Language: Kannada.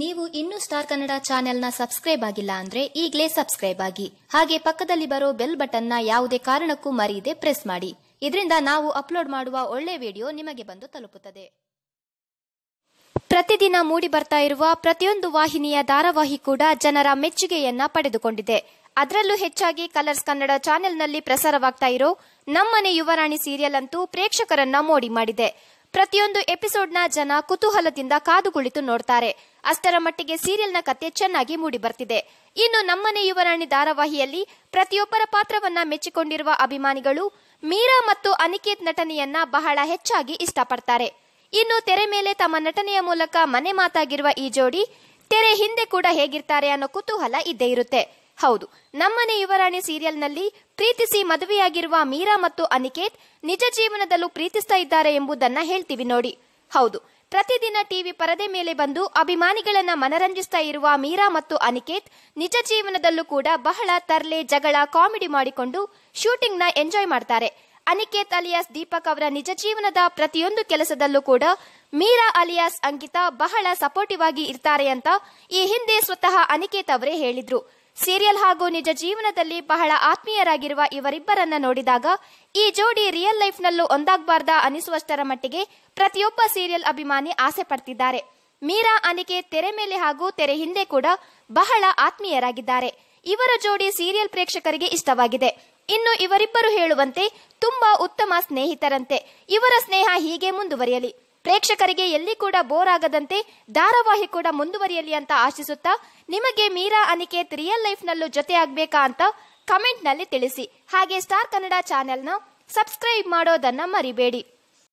ನೀವು ಇನ್ನೂ ಸ್ಟಾರ್ ಕನ್ನಡ ಚಾನೆಲ್ನ ಸಬ್ಸ್ಕ್ರೈಬ್ ಆಗಿಲ್ಲ ಅಂದ್ರೆ ಈಗಲೇ ಸಬ್ಸ್ಕ್ರೈಬ್ ಆಗಿ ಹಾಗೆ ಪಕ್ಕದಲ್ಲಿ ಬರೋ ಬೆಲ್ ಬಟನ್ನ ಯಾವುದೇ ಕಾರಣಕ್ಕೂ ಮರೆಯದೆ ಪ್ರೆಸ್ ಮಾಡಿ ಇದರಿಂದ ನಾವು ಅಪ್ಲೋಡ್ ಮಾಡುವ ಒಳ್ಳೆ ವಿಡಿಯೋ ನಿಮಗೆ ಬಂದು ತಲುಪುತ್ತದೆ ಪ್ರತಿದಿನ ಮೂಡಿ ಬರ್ತಾ ಇರುವ ಪ್ರತಿಯೊಂದು ವಾಹಿನಿಯ ಧಾರಾವಾಹಿ ಕೂಡ ಜನರ ಮೆಚ್ಚುಗೆಯನ್ನ ಪಡೆದುಕೊಂಡಿದೆ ಅದರಲ್ಲೂ ಹೆಚ್ಚಾಗಿ ಕಲರ್ಸ್ ಕನ್ನಡ ಚಾನೆಲ್ನಲ್ಲಿ ಪ್ರಸಾರವಾಗ್ತಾ ಇರೋ ನಮ್ಮನೆ ಯುವರಾಣಿ ಸೀರಿಯಲ್ ಅಂತೂ ಪ್ರೇಕ್ಷಕರನ್ನ ಮೋಡಿ ಮಾಡಿದೆ ಪ್ರತಿಯೊಂದು ಎಪಿಸೋಡ್ನ ಜನ ಕುತೂಹಲದಿಂದ ಕಾದು ಕುಳಿತು ನೋಡ್ತಾರೆ ಅಷ್ಟರ ಮಟ್ಟಿಗೆ ಸೀರಿಯಲ್ನ ಕತೆ ಚೆನ್ನಾಗಿ ಮೂಡಿ ಬರ್ತಿದೆ ಇನ್ನು ನಮ್ಮನೆ ಯುವರಾಣಿ ಧಾರಾವಾಹಿಯಲ್ಲಿ ಪ್ರತಿಯೊಬ್ಬರ ಪಾತ್ರವನ್ನ ಮೆಚ್ಚಿಕೊಂಡಿರುವ ಅಭಿಮಾನಿಗಳು ಮೀರಾ ಮತ್ತು ಅನಿಕೇತ್ ನಟನೆಯನ್ನ ಬಹಳ ಹೆಚ್ಚಾಗಿ ಇಷ್ಟಪಡ್ತಾರೆ ಇನ್ನು ತೆರೆ ಮೇಲೆ ತಮ್ಮ ನಟನೆಯ ಮೂಲಕ ಮನೆ ಮಾತಾಗಿರುವ ಈ ಜೋಡಿ ತೆರೆ ಹಿಂದೆ ಕೂಡ ಹೇಗಿರ್ತಾರೆ ಅನ್ನೋ ಕುತೂಹಲ ಇದ್ದೇ ಇರುತ್ತೆ ಹೌದು ನಮ್ಮನೆ ಯುವರಾಣಿ ಸೀರಿಯಲ್ನಲ್ಲಿ ಪ್ರೀತಿಸಿ ಮದುವೆಯಾಗಿರುವ ಮೀರಾ ಮತ್ತು ಅನಿಕೇತ್ ನಿಜ ಜೀವನದಲ್ಲೂ ಪ್ರೀತಿಸ್ತಾ ಇದ್ದಾರೆ ಎಂಬುದನ್ನ ಹೇಳ್ತೀವಿ ನೋಡಿ ಹೌದು ಪ್ರತಿದಿನ ಟಿವಿ ಪರದೆ ಮೇಲೆ ಬಂದು ಅಭಿಮಾನಿಗಳನ್ನ ಮನರಂಜಿಸ್ತಾ ಇರುವ ಮೀರಾ ಮತ್ತು ಅನಿಕೇತ್ ನಿಜ ಜೀವನದಲ್ಲೂ ಕೂಡ ಬಹಳ ತರ್ಲೆ ಜಗಳ ಕಾಮಿಡಿ ಮಾಡಿಕೊಂಡು ಶೂಟಿಂಗ್ನ ನ ಎಂಜಾಯ್ ಮಾಡ್ತಾರೆ ಅನಿಕೇತ್ ಅಲಿಯಾಸ್ ದೀಪಕ್ ಅವರ ನಿಜ ಜೀವನದ ಪ್ರತಿಯೊಂದು ಕೆಲಸದಲ್ಲೂ ಕೂಡ ಮೀರಾ ಅಲಿಯಾಸ್ ಅಂಕಿತಾ ಬಹಳ ಸಪೋರ್ಟಿವ್ ಆಗಿ ಇರ್ತಾರೆ ಅಂತ ಈ ಹಿಂದೆ ಸ್ವತಃ ಅನಿಕೇತ್ ಅವರೇ ಹೇಳಿದ್ರು ಸೀರಿಯಲ್ ಹಾಗೂ ನಿಜ ಜೀವನದಲ್ಲಿ ಬಹಳ ಆತ್ಮೀಯರಾಗಿರುವ ಇವರಿಬ್ಬರನ್ನ ನೋಡಿದಾಗ ಈ ಜೋಡಿ ರಿಯಲ್ ಲೈಫ್ನಲ್ಲೂ ಒಂದಾಗಬಾರ್ದ ಅನಿಸುವಷ್ಟರ ಮಟ್ಟಿಗೆ ಪ್ರತಿಯೊಬ್ಬ ಸೀರಿಯಲ್ ಅಭಿಮಾನಿ ಆಸೆ ಪಡ್ತಿದ್ದಾರೆ ಮೀರಾ ಅನಿಕೆ ತೆರೆ ಮೇಲೆ ಹಾಗೂ ತೆರೆ ಹಿಂದೆ ಕೂಡ ಬಹಳ ಆತ್ಮೀಯರಾಗಿದ್ದಾರೆ ಇವರ ಜೋಡಿ ಸೀರಿಯಲ್ ಪ್ರೇಕ್ಷಕರಿಗೆ ಇಷ್ಟವಾಗಿದೆ ಇನ್ನು ಇವರಿಬ್ಬರು ಹೇಳುವಂತೆ ತುಂಬಾ ಉತ್ತಮ ಸ್ನೇಹಿತರಂತೆ ಇವರ ಸ್ನೇಹ ಹೀಗೆ ಮುಂದುವರಿಯಲಿ ಪ್ರೇಕ್ಷಕರಿಗೆ ಎಲ್ಲಿ ಕೂಡ ಬೋರ್ ಆಗದಂತೆ ಧಾರಾವಾಹಿ ಕೂಡ ಮುಂದುವರಿಯಲಿ ಅಂತ ಆಶಿಸುತ್ತಾ ನಿಮಗೆ ಮೀರಾ ಅನಿಕೇತ್ ರಿಯಲ್ ಲೈಫ್ ನಲ್ಲೂ ಜೊತೆ ಆಗ್ಬೇಕಾ ಅಂತ ನಲ್ಲಿ ತಿಳಿಸಿ ಹಾಗೆ ಸ್ಟಾರ್ ಕನ್ನಡ ಚಾನೆಲ್ನ ಸಬ್ಸ್ಕ್ರೈಬ್ ಮಾಡೋದನ್ನ ಮರಿಬೇಡಿ